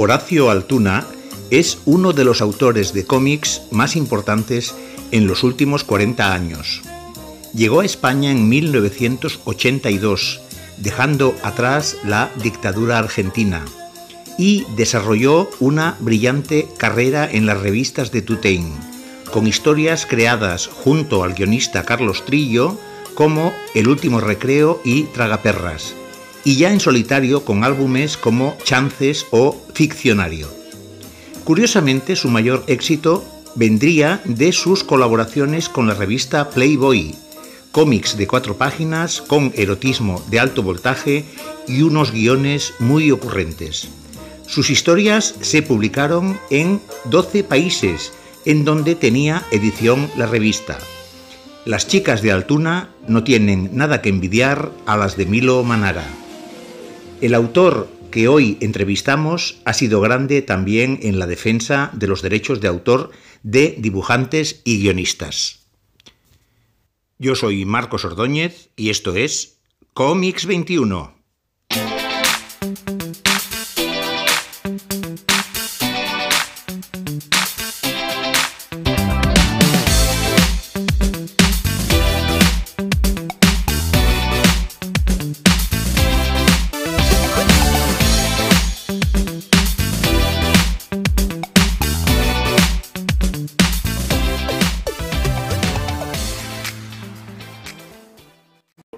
Horacio Altuna es uno de los autores de cómics más importantes en los últimos 40 años. Llegó a España en 1982, dejando atrás la dictadura argentina, y desarrolló una brillante carrera en las revistas de Tutein, con historias creadas junto al guionista Carlos Trillo como El último recreo y Tragaperras, y ya en solitario con álbumes como Chances o Ficcionario. Curiosamente, su mayor éxito vendría de sus colaboraciones con la revista Playboy, cómics de cuatro páginas con erotismo de alto voltaje y unos guiones muy ocurrentes. Sus historias se publicaron en 12 países, en donde tenía edición la revista. Las chicas de Altuna no tienen nada que envidiar a las de Milo Manara. El autor que hoy entrevistamos ha sido grande también en la defensa de los derechos de autor de dibujantes y guionistas. Yo soy Marcos Ordóñez y esto es Comics 21.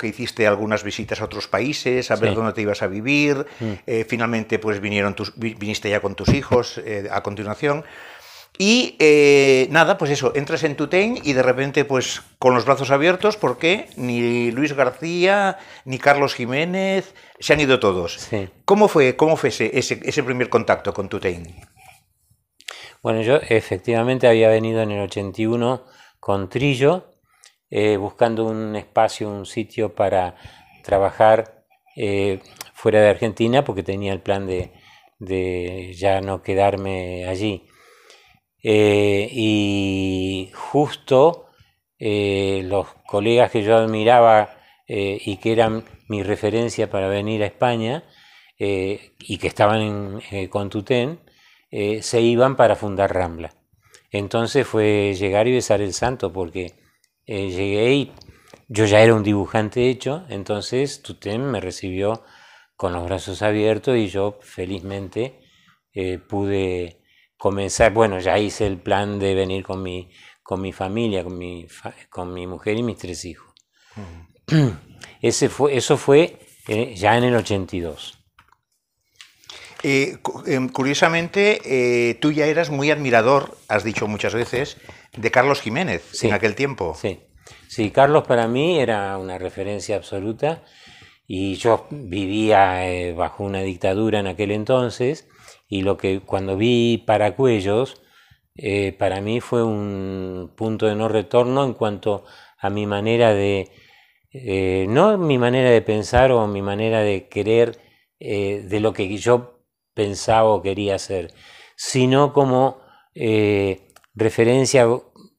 que hiciste algunas visitas a otros países, a ver dónde te ibas a vivir, mm. eh, finalmente pues vinieron tus, viniste ya con tus hijos eh, a continuación. Y eh, nada, pues eso, entras en Tutein y de repente, pues con los brazos abiertos, porque ni Luis García, ni Carlos Jiménez, se han ido todos. ¿Cómo fue, cómo fue ese, primer contacto con Tutein? Bueno, yo efectivamente había venido en el 81 con Trillo, eh, buscando un espacio, un sitio para trabajar eh, fuera de Argentina, porque tenía el plan de, ya no quedarme allí. Eh, y justo los colegas que yo admiraba y que eran mi referencia para venir a España y que estaban con Tutén, se iban para fundar Rambla. Entonces fue llegar y besar el santo, porque eh, llegué y yo ya era un dibujante hecho, entonces Tutem me recibió con los brazos abiertos y yo felizmente eh, pude comenzar, bueno, ya hice el plan de venir con mi, con mi familia, con mi, con mi mujer y mis tres hijos. Ese fue, eso fue eh, ya en el 82. Em, curiosamente, tú ya eras muy admirador, has dicho muchas veces, de Carlos Jiménez en aquel tiempo. Sí. sí, Carlos para mí era una referencia absoluta y yo vivía eh, bajo una dictadura en aquel entonces y lo que cuando vi Paracuellos, eh, para mí fue un punto de no retorno en cuanto a mi manera de, eh, no mi manera de pensar o mi manera de querer de lo que yo pensaba o quería hacer, sino como referencia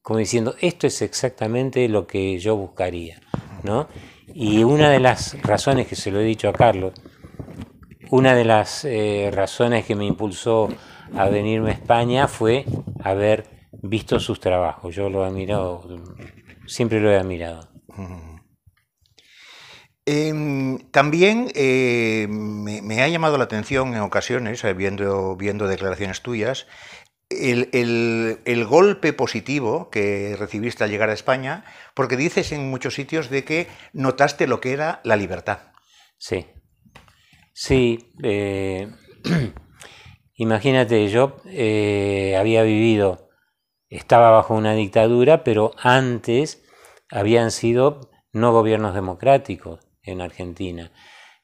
como diciendo, esto es exactamente lo que yo buscaría. ¿no? Y una de las razones que se lo he dicho a Carlos, una de las eh, razones que me impulsó a venirme a España fue haber visto sus trabajos. Yo lo he admirado, siempre lo he admirado. Em, también eh, me, ha llamado la atención en ocasiones, eh, viendo, viendo declaraciones tuyas, el, golpe positivo que recibiste al llegar a España, porque dices en muchos sitios de que notaste lo que era la libertad. Sí. Sí. Eh, imagínate, yo eh, había vivido, estaba bajo una dictadura, pero antes habían sido no gobiernos democráticos en Argentina.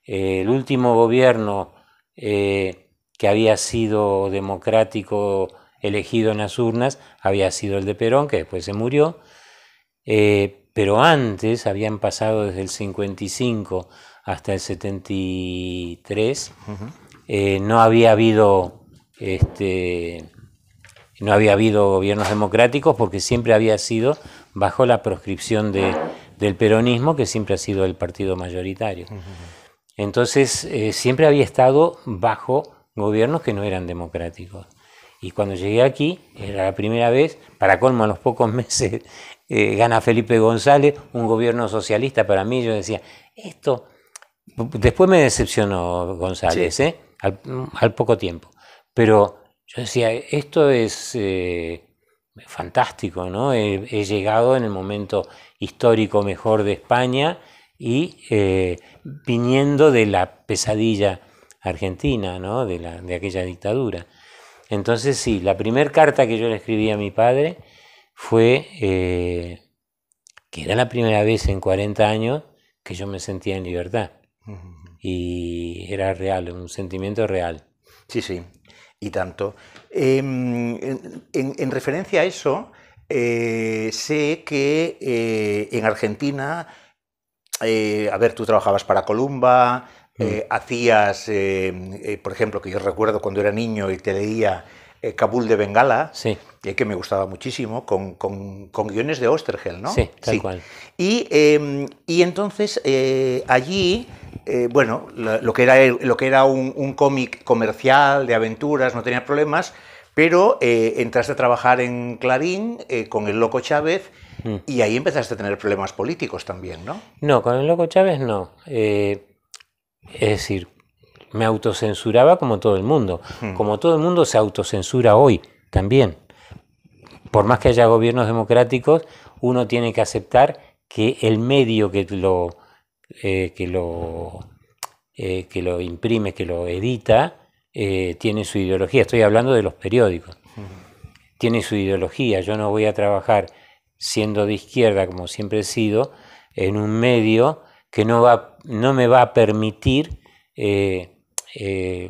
Eh, el último gobierno que había sido democrático elegido en las urnas había sido el de Perón, que después se murió, eh, pero antes habían pasado desde el 55 hasta el 73, eh, no había habido este, no había habido gobiernos democráticos porque siempre había sido bajo la proscripción del peronismo, que siempre ha sido el partido mayoritario. Entonces, eh, siempre había estado bajo gobiernos que no eran democráticos. Y cuando llegué aquí, era la primera vez, para colmo a los pocos meses, eh, gana Felipe González, un gobierno socialista para mí, yo decía, esto, después me decepcionó González, ¿eh? al, poco tiempo, pero yo decía, esto es eh, fantástico, ¿no? He, llegado en el momento histórico mejor de España y viniendo de la pesadilla argentina, ¿no? de aquella dictadura. Entonces sí, la primera carta que yo le escribí a mi padre fue eh, que era la primera vez en 40 años que yo me sentía en libertad. Y era real, un sentimiento real. Sí, sí, y tanto. Em, en, referencia a eso, eh, sé que eh, en Argentina, a ver, tú trabajabas para Columba, eh, mm. hacías, eh, eh, por ejemplo, que yo recuerdo cuando era niño y te leía Kabul de Bengala, que me gustaba muchísimo, con, guiones de Ostergel, ¿no? Sí, tal cual. Y, em, entonces allí, bueno, lo, que era, lo que era un, cómic comercial de aventuras, no tenía problemas, pero entraste a trabajar en Clarín con el Loco Chávez. Mm. Y ahí empezaste a tener problemas políticos también, ¿no? No, con el Loco Chávez no es decir, me autocensuraba como todo el mundo, hmm. como todo el mundo se autocensura hoy también. Por más que haya gobiernos democráticos, uno tiene que aceptar que el medio que lo, eh, que lo, eh, que lo imprime, que lo edita, eh, tiene su ideología. Estoy hablando de los periódicos. Hmm. Tiene su ideología. Yo no voy a trabajar siendo de izquierda, como siempre he sido, en un medio que no, va, no me va a permitir eh, eh,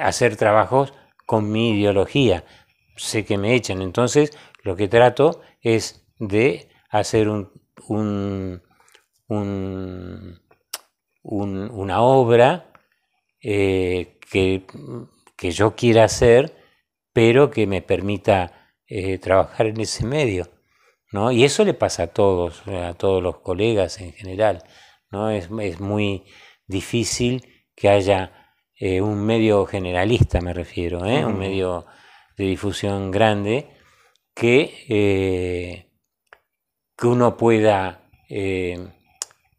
hacer trabajos con mi ideología. Sé que me echan, entonces lo que trato es de hacer un, un, una obra eh, que, yo quiera hacer, pero que me permita trabajar en ese medio. ¿no? Y eso le pasa a todos, a todos los colegas en general, ¿no? Es, muy difícil que haya eh, un medio generalista, me refiero, ¿eh? un medio de difusión grande que, eh, que uno pueda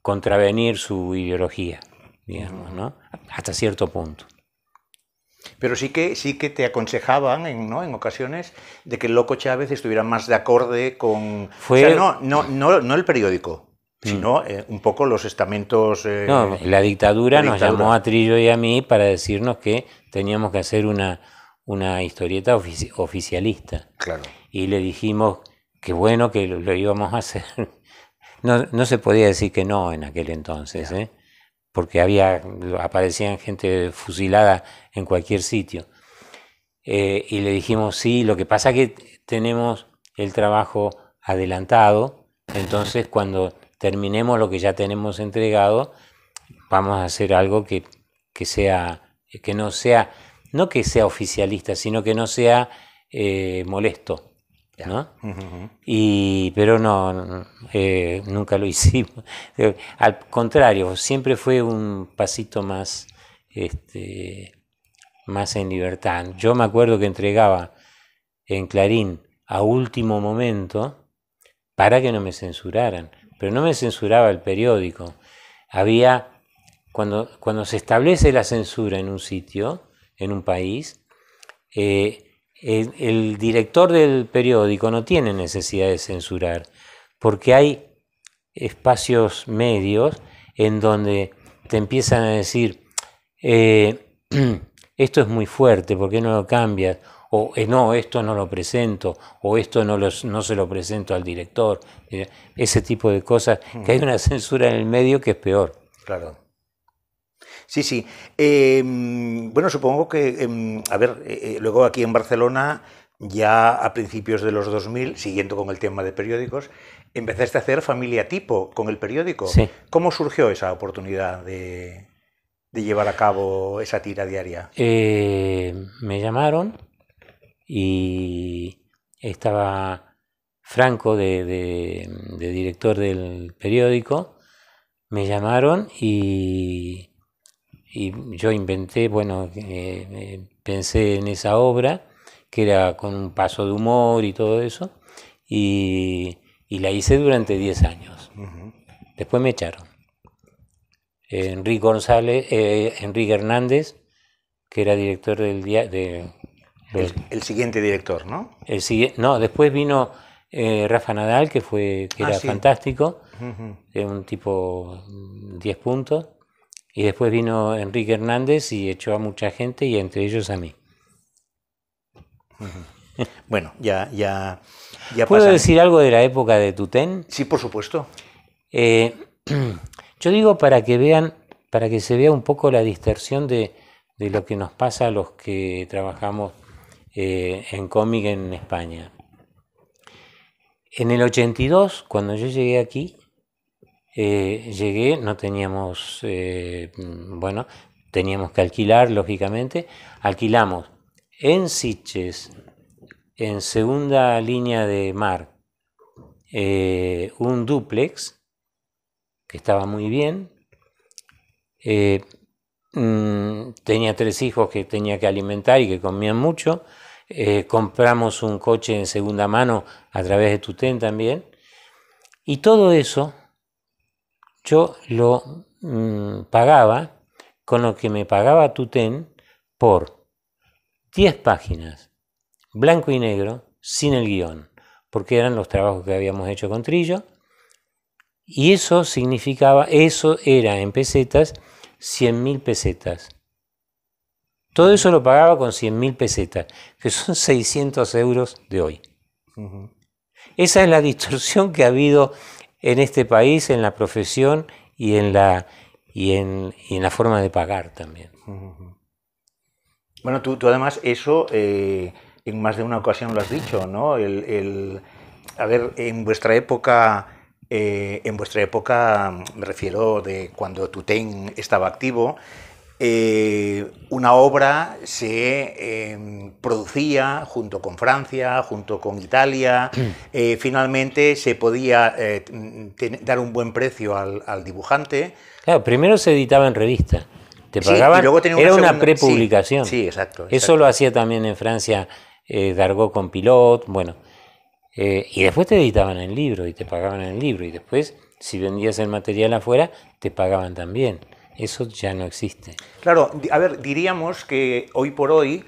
contravenir su ideología, ¿no? Hasta cierto punto. Pero sí que, sí que te aconsejaban en, ¿no? en ocasiones de que el Loco Chávez estuviera más de acorde con... O sea, no, no, no, no el periódico, mm. sino eh, un poco los estamentos... Eh, no, la dictadura, nos llamó a Trillo y a mí para decirnos que teníamos que hacer una, una historieta oficialista. Claro. Y le dijimos que bueno que lo, lo íbamos a hacer. No, no, se podía decir que no en aquel entonces. ¿eh? porque había, aparecían gente fusilada en cualquier sitio. Eh, y le dijimos, sí, lo que pasa es que tenemos el trabajo adelantado, entonces cuando terminemos lo que ya tenemos entregado, vamos a hacer algo que, sea, que no sea, no que sea oficialista, sino que no sea eh, molesto. ¿no? pero no, eh, nunca lo hicimos. Al contrario, siempre fue un pasito más, este, más en libertad. Yo me acuerdo que entregaba en Clarín a último momento para que no me censuraran. Pero no me censuraba el periódico. Había, cuando, cuando se establece la censura en un sitio, en un país, eh, el, director del periódico no tiene necesidad de censurar, porque hay espacios medios en donde te empiezan a decir, eh, esto es muy fuerte, ¿por qué no lo cambias? O eh, no, esto no lo presento, o esto no, se lo presento al director. Eh, ese tipo de cosas, que hay una censura en el medio que es peor. Claro. Sí, sí. Em, bueno, supongo que, em, a ver, eh, eh, luego aquí en Barcelona, ya a principios de los 2000, siguiendo con el tema de periódicos, empezaste a hacer familia tipo con el periódico. ¿Cómo surgió esa oportunidad de, llevar a cabo esa tira diaria? Eh, me llamaron y estaba Franco, de director del periódico, me llamaron y y yo inventé, bueno, eh, eh, pensé en esa obra, que era con un paso de humor y todo eso, y, la hice durante 10 años. Después me echaron. Enrique González, eh, Enrique Hernández, que era director del día de, el, siguiente director, ¿no? El no, después vino Rafa Nadal, que fue que ah, era fantástico, un tipo 10 puntos. Y después vino Enrique Hernández y echó a mucha gente y entre ellos a mí. Bueno, ya, ya, ¿Puedo decir algo de la época de Tutén? Sí, por supuesto. Eh, yo digo para que vean, para que se vea un poco la distorsión de, lo que nos pasa a los que trabajamos eh, en cómic en España. En el 82, cuando yo llegué aquí, eh, llegué, no teníamos, eh, bueno, teníamos que alquilar, lógicamente, alquilamos en Siches en segunda línea de mar, eh, un duplex, que estaba muy bien, mm, tenía tres hijos que tenía que alimentar y que comían mucho, compramos un coche en segunda mano a través de Tutén también, y todo eso yo lo mm, pagaba con lo que me pagaba Tutén por 10 páginas, blanco y negro, sin el guión, porque eran los trabajos que habíamos hecho con Trillo, y eso significaba, eso era en pesetas, 100.000 mil pesetas. Todo eso lo pagaba con 100.000 mil pesetas, que son 600 euros de hoy. Esa es la distorsión que ha habido en este país, en la profesión y en la, y en, y en la forma de pagar también. Bueno, tú, tú además eso eh, en más de una ocasión lo has dicho, ¿no? El, a ver, en vuestra época, eh, en vuestra época, me refiero de cuando Tutén estaba activo, eh, una obra se em, producía junto con Francia, junto con Italia, eh, finalmente se podía eh, dar un buen precio al, dibujante. Claro, primero se editaba en revista, te pagaban, era una prepublicación. Sí, exacto, Eso lo hacía también en Francia dargó con Pilot, bueno. y después te editaban en libro y te pagaban en el libro y después si vendías el material afuera te pagaban también. Eso ya no existe. Claro, a ver, diríamos que hoy por hoy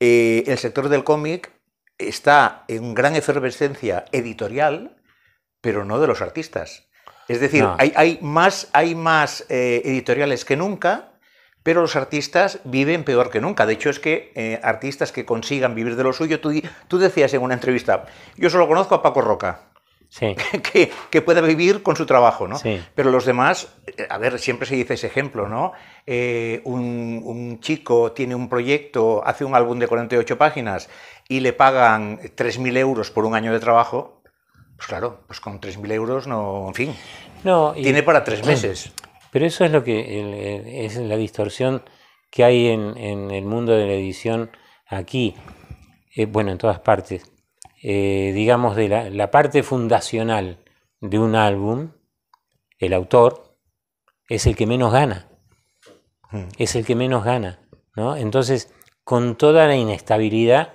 eh, el sector del cómic está en gran efervescencia editorial, pero no de los artistas. Es decir, hay, más, hay más eh, editoriales que nunca, pero los artistas viven peor que nunca. De hecho, es que eh, artistas que consigan vivir de lo suyo, tú decías en una entrevista, yo solo conozco a Paco Roca. que, pueda vivir con su trabajo, ¿no? Pero los demás, eh, a ver, siempre se dice ese ejemplo, ¿no? Eh, un, chico tiene un proyecto, hace un álbum de 48 páginas y le pagan 3.000 euros por un año de trabajo, pues claro, pues con 3.000 euros no, en fin, no, tiene para tres meses. Pero eso es lo que es la distorsión que hay en, el mundo de la edición aquí, eh, bueno, en todas partes eh, digamos, de la, parte fundacional de un álbum, el autor, es el que menos gana. Hmm. Es el que menos gana. ¿no? Entonces, con toda la inestabilidad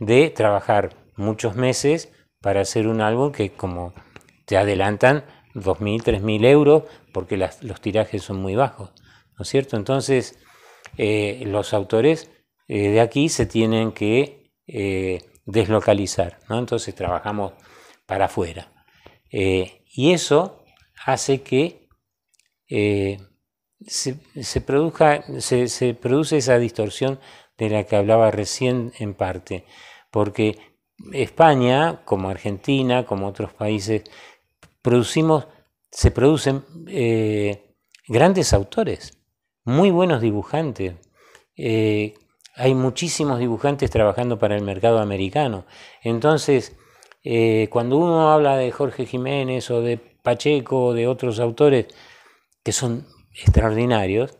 de trabajar muchos meses para hacer un álbum que, como te adelantan, 2.000, 3.000 euros, porque los tirajes son muy bajos. ¿No es cierto? Entonces, eh, los autores eh, de aquí se tienen que deslocalizar, ¿no? entonces trabajamos para afuera. Eh, y eso hace que eh, se, se, produce esa distorsión de la que hablaba recién en parte, porque España, como Argentina, como otros países, producimos, se producen eh, grandes autores, muy buenos dibujantes, hay muchísimos dibujantes trabajando para el mercado americano. Entonces, eh, cuando uno habla de Jorge Jiménez o de Pacheco o de otros autores que son extraordinarios,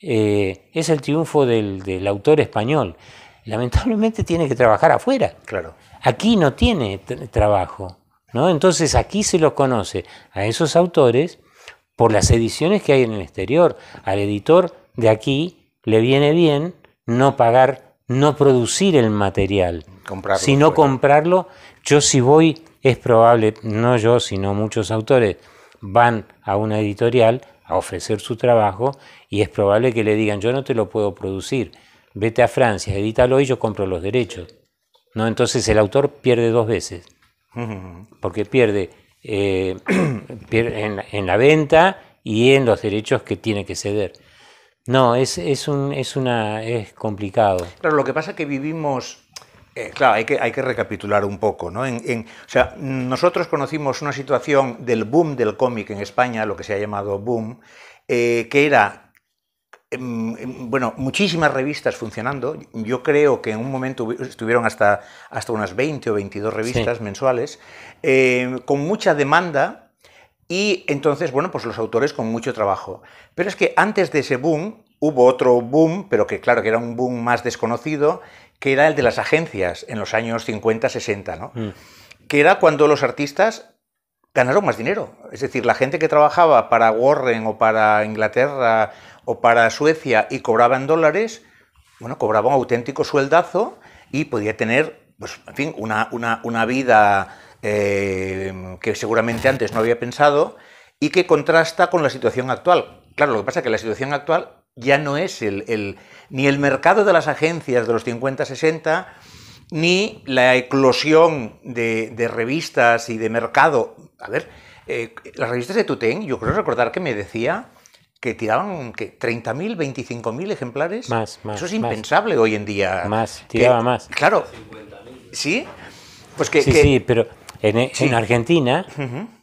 eh, es el triunfo del, autor español. Lamentablemente tiene que trabajar afuera. Claro. Aquí no tiene trabajo. ¿no? Entonces aquí se los conoce a esos autores por las ediciones que hay en el exterior. Al editor de aquí le viene bien no pagar, no producir el material, sino comprarlo. Yo si voy, es probable, no yo, sino muchos autores, van a una editorial a ofrecer su trabajo y es probable que le digan, yo no te lo puedo producir, vete a Francia, edítalo y yo compro los derechos. ¿No? Entonces el autor pierde dos veces, porque pierde, eh, en la venta y en los derechos que tiene que ceder. No, es, es, un, es, una, es complicado. Claro, lo que pasa es que vivimos eh, claro, hay que, hay que recapitular un poco. ¿no? En, o sea, nosotros conocimos una situación del boom del cómic en España, lo que se ha llamado boom, eh, que era, em, em, bueno, muchísimas revistas funcionando. Yo creo que en un momento estuvieron hasta, hasta unas 20 o 22 revistas mensuales, eh, con mucha demanda y entonces, bueno, pues los autores con mucho trabajo. Pero es que antes de ese boom hubo otro boom, pero que claro, que era un boom más desconocido, que era el de las agencias en los años 50-60, ¿no? Mm. Que era cuando los artistas ganaron más dinero. Es decir, la gente que trabajaba para Warren o para Inglaterra o para Suecia y cobraban dólares, bueno, cobraba un auténtico sueldazo y podía tener, pues, en fin, una, una, una vida eh, que seguramente antes no había pensado y que contrasta con la situación actual. Claro, lo que pasa es que la situación actual ya no es el, ni el mercado de las agencias de los 50-60, ni la eclosión de, revistas y de mercado. A ver, eh, las revistas de Tuten, yo creo recordar que me decía que tiraban 30.000, 25.000 ejemplares. Más, más. Eso es impensable hoy en día. Más, tiraba más. Claro. ¿Sí? Pues que, sí, sí, pero en, Argentina,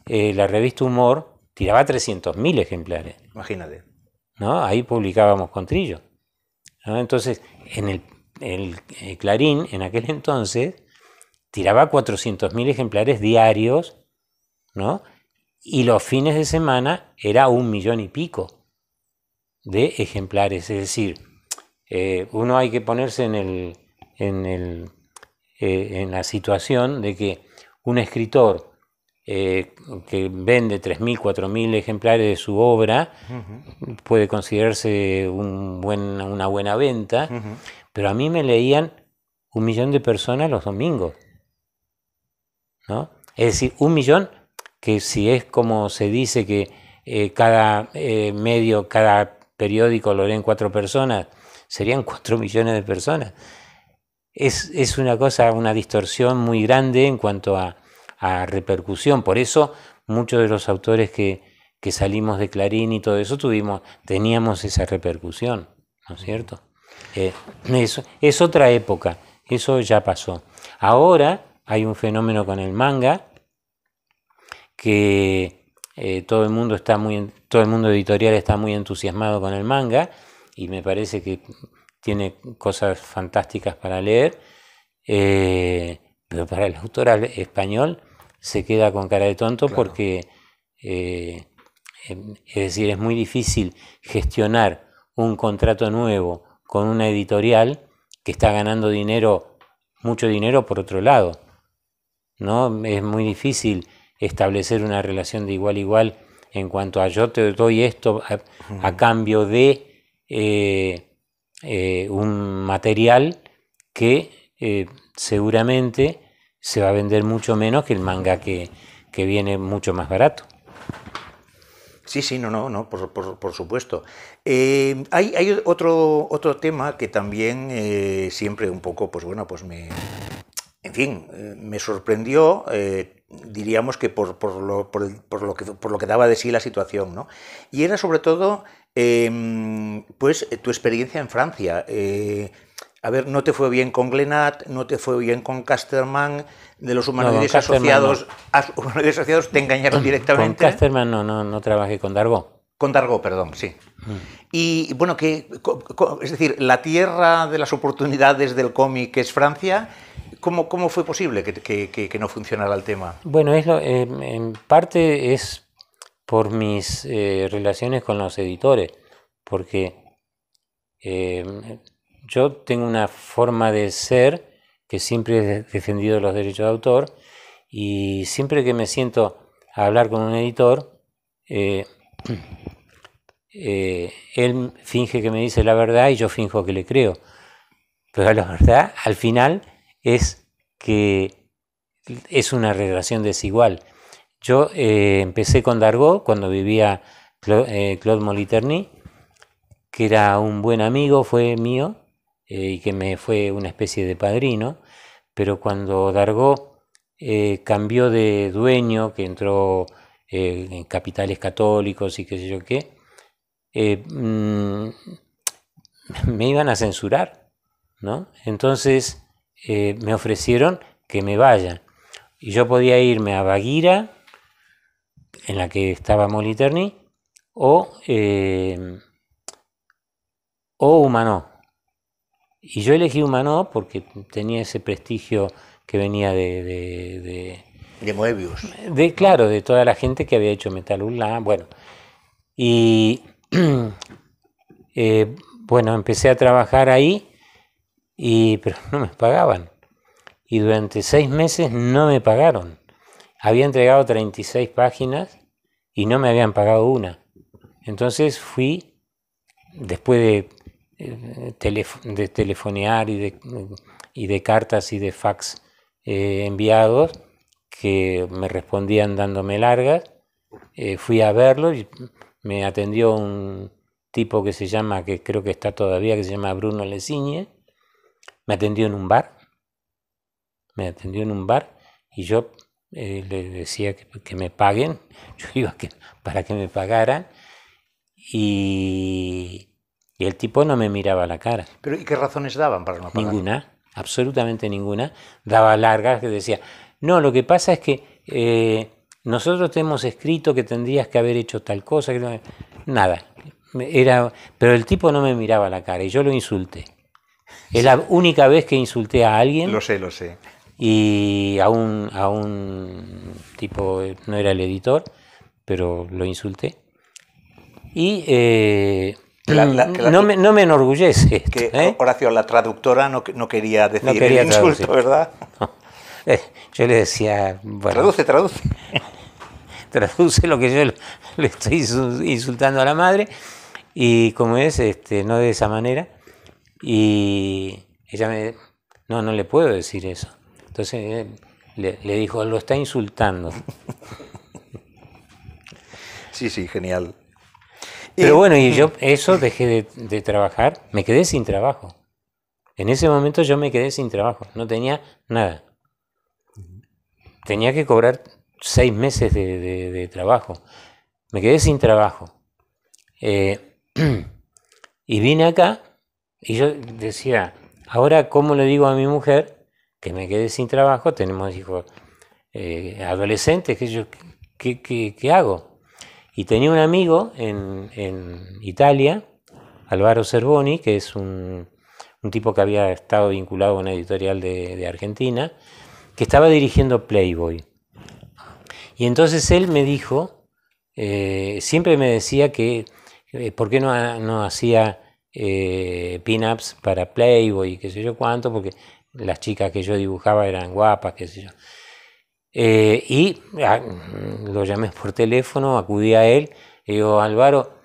eh, la revista Humor tiraba 300.000 ejemplares. Imagínate. ¿no? Ahí publicábamos con Trillo. Entonces, en el, eh, Clarín, en aquel entonces, tiraba 400.000 ejemplares diarios, ¿no? Y los fines de semana era un millón y pico de ejemplares. Es decir, eh, uno hay que ponerse en, el, en, el, en la situación de que un escritor eh, que vende 3.000, 4.000 ejemplares de su obra, puede considerarse un buen, una buena venta, pero a mí me leían un millón de personas los domingos. ¿no? Es decir, un millón que si es como se dice que eh, cada eh, medio, cada periódico lo leen cuatro personas, serían cuatro millones de personas es, es una cosa, una distorsión muy grande en cuanto a, repercusión. Por eso muchos de los autores que, salimos de Clarín y todo eso tuvimos, teníamos esa repercusión, ¿no es cierto? Eh, es, otra época, eso ya pasó. Ahora hay un fenómeno con el manga que eh, todo el mundo está muy, todo el mundo editorial está muy entusiasmado con el manga y me parece que tiene cosas fantásticas para leer, eh, pero para el autor español se queda con cara de tonto porque, eh, em, es decir, es muy difícil gestionar un contrato nuevo con una editorial que está ganando dinero, mucho dinero por otro lado. ¿no? Es muy difícil establecer una relación de igual a igual en cuanto a yo te doy esto a, cambio de... Eh, eh, un material que eh, seguramente se va a vender mucho menos que el manga que, viene mucho más barato. Sí, sí, no, no, no, por, supuesto. Eh, hay, otro, otro tema que también siempre un poco, pues bueno, pues me. En fin, me sorprendió, diríamos que por, por, lo, por, lo que, por lo que daba de sí la situación, ¿no? Y era sobre todo Em, pues eh, tu experiencia en Francia. Eh, a ver, no te fue bien con Glenat, no te fue bien con Casterman, de los humanos asociados, asociados te engañaron directamente. Con Casterman no, no, no trabajé con dargo Con Dargo, perdón, sí. Mm. Y bueno, que, es decir, la tierra de las oportunidades del cómic es Francia. ¿Cómo, cómo fue posible que, no funcionara el tema? Bueno, es eh, en parte es por mis eh, relaciones con los editores, porque eh, yo tengo una forma de ser que siempre he defendido los derechos de autor y siempre que me siento a hablar con un editor, eh, él finge que me dice la verdad y yo finjo que le creo. Pero la verdad, al final, es que es una relación desigual yo eh, empecé con dargo cuando vivía eh, Claude Moliterny, que era un buen amigo, fue mío, eh, y que me fue una especie de padrino, pero cuando dargo cambió de dueño, que entró en capitales católicos y qué sé yo qué, mm, me iban a censurar, Entonces me ofrecieron que me vaya. Y yo podía irme a Baguira, en la que estaba Moliterni o, eh, o Humano. Y yo elegí Humano porque tenía ese prestigio que venía de, de, de de Moebius. claro, de toda la gente que había hecho Metal Bueno, y eh, bueno, empecé a trabajar ahí, y, pero no me pagaban. Y durante seis meses no me pagaron. Había entregado 36 páginas y no me habían pagado una. Entonces fui, después de, eh, de telefonear y de, cartas y de fax eh, enviados, que me respondían dándome largas, eh, fui a verlo y me atendió un tipo que se llama, que creo que está todavía, que se llama Bruno Leciñe, me atendió en un bar, me atendió en un bar y yo eh, le decía que, me paguen, yo iba que, para que me pagaran, y, el tipo no me miraba la cara. ¿Pero y qué razones daban para no pagar? Ninguna, absolutamente ninguna. Daba largas que decía, no, lo que pasa es que eh, nosotros te hemos escrito que tendrías que haber hecho tal cosa, que nada. Era, pero el tipo no me miraba la cara y yo lo insulté. Es la única vez que insulté a alguien. Lo sé, lo sé y a un, a un tipo, no era el editor, pero lo insulté. Y eh, no, me, no, me, enorgullece. que, ¿eh? Horacio, la traductora no, no quería decir insulto, ¿verdad? Eh, yo le decía... traduce, traduce. traduce lo que yo le estoy insultando a la madre y como es, este, no de esa manera. Y ella me... No, no le puedo decir eso. Entonces eh, le, dijo, lo está insultando. Sí, sí, genial. Pero y, bueno, y mm. yo eso dejé de, trabajar, me quedé sin trabajo. En ese momento yo me quedé sin trabajo, no tenía nada. Tenía que cobrar seis meses de, trabajo. Me quedé sin trabajo. Eh, y vine acá y yo decía, ahora cómo le digo a mi mujer que me quedé sin trabajo, tenemos hijos eh, adolescentes, que yo, ¿qué, hago? Y tenía un amigo en, Italia, Álvaro Cervoni, que es un, tipo que había estado vinculado a una editorial de, Argentina, que estaba dirigiendo Playboy. Y entonces él me dijo, eh, siempre me decía que, eh, ¿por qué no, hacía eh, pin-ups para Playboy qué sé yo cuánto? Porque las chicas que yo dibujaba eran guapas, qué sé yo. Eh, y ah, lo llamé por teléfono, acudí a él, le digo, Álvaro,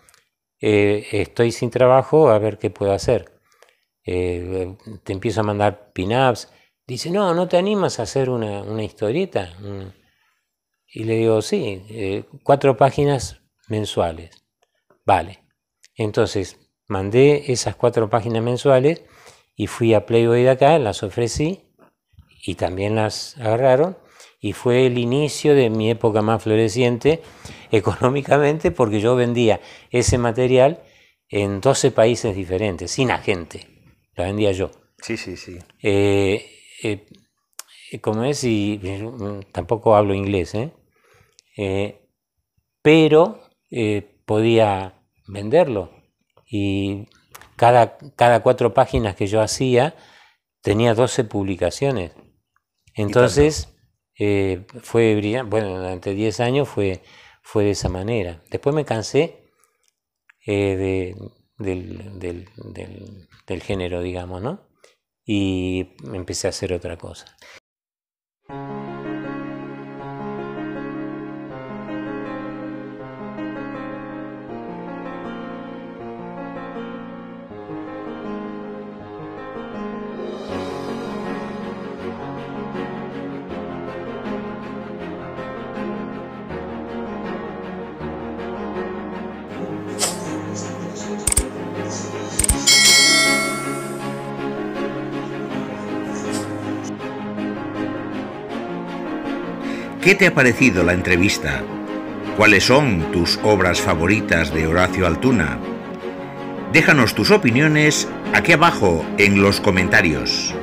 eh, estoy sin trabajo, a ver qué puedo hacer. Eh, te empiezo a mandar pin-ups. Dice, no, ¿no te animas a hacer una, una historieta? Mm. Y le digo, sí, cuatro páginas mensuales. Vale. Entonces, mandé esas cuatro páginas mensuales y fui a Playboy de acá, las ofrecí y también las agarraron y fue el inicio de mi época más floreciente económicamente porque yo vendía ese material en 12 países diferentes, sin agente, la vendía yo. Sí, sí, sí. Eh, eh, como es, y mm, tampoco hablo inglés, ¿eh? pero podía venderlo y cada, cuatro páginas que yo hacía, tenía 12 publicaciones. Entonces, eh, fue Bueno, durante 10 años fue, de esa manera. Después me cansé eh, del, del género, digamos, ¿no? Y empecé a hacer otra cosa. ¿Qué te ha parecido la entrevista? ¿Cuáles son tus obras favoritas de Horacio Altuna? Déjanos tus opiniones aquí abajo en los comentarios.